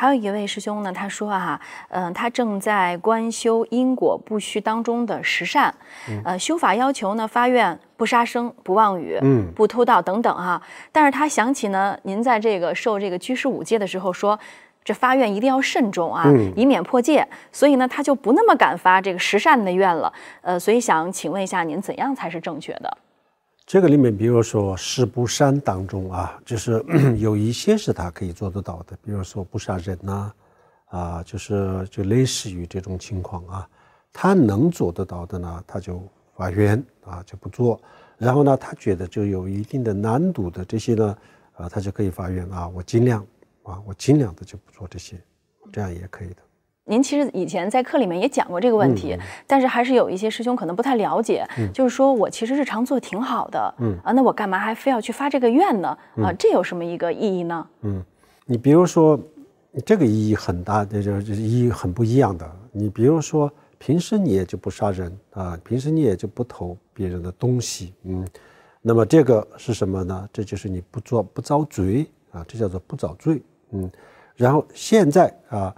还有一位师兄呢，他说哈，嗯，他正在观修因果不虚当中的十善，呃，修法要求呢发愿不杀生、不妄语、嗯、不偷盗等等哈。但是他想起呢，您在这个受这个居士五戒的时候说，这发愿一定要慎重啊，以免破戒。所以呢，他就不那么敢发这个十善的愿了。呃，所以想请问一下您，怎样才是正确的？这个里面，比如说十不善当中啊，就是 有一些是他可以做得到的，比如说不杀人呐，啊，就是就类似于这种情况啊，他能做得到的呢，他就发愿啊就不做；然后呢，他觉得就有一定的难度的这些呢，啊，他就可以发愿啊，我尽量啊，我尽量的就不做这些，这样也可以的。您其实以前在课里面也讲过这个问题，但是还是有一些师兄可能不太了解。就是说我其实日常做挺好的，嗯啊，那我干嘛还非要去发这个愿呢？啊，这有什么一个意义呢？嗯，你比如说，这个意义很大，这是意义很不一样的。你比如说，平时你也就不杀人啊，平时你也就不偷别人的东西，嗯，那么这个是什么呢？这就是你不做不遭罪啊，这叫做不遭罪。嗯，然后现在啊。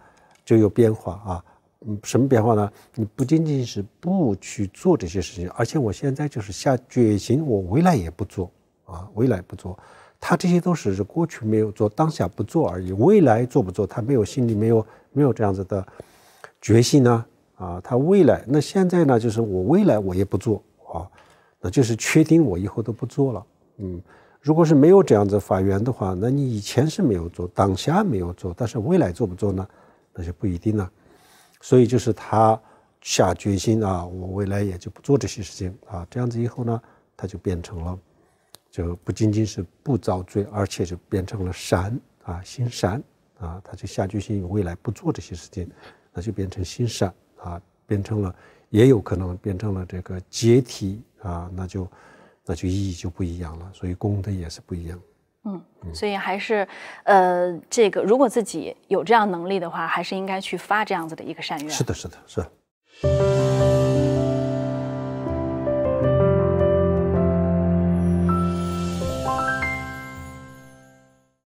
就有变化啊，嗯，什么变化呢？你不仅仅是不去做这些事情，而且我现在就是下决心，我未来也不做啊，未来不做。他这些都是是过去没有做，当下不做而已，未来做不做，他没有心里没有没有这样子的决心呢啊，他未来那现在呢，就是我未来我也不做啊，那就是确定我以后都不做了。嗯，如果是没有这样子法源的话，那你以前是没有做，当下没有做，但是未来做不做呢？那就不一定了，所以就是他下决心啊，我未来也就不做这些事情啊，这样子以后呢，他就变成了，就不仅仅是不遭罪，而且就变成了善啊，心善啊，他就下决心未来不做这些事情，那就变成心善啊，变成了，也有可能变成了这个解体啊，那就那就意义就不一样了，所以功德也是不一样。嗯，所以还是，呃，这个如果自己有这样能力的话，还是应该去发这样子的一个善愿。是的，是的，是。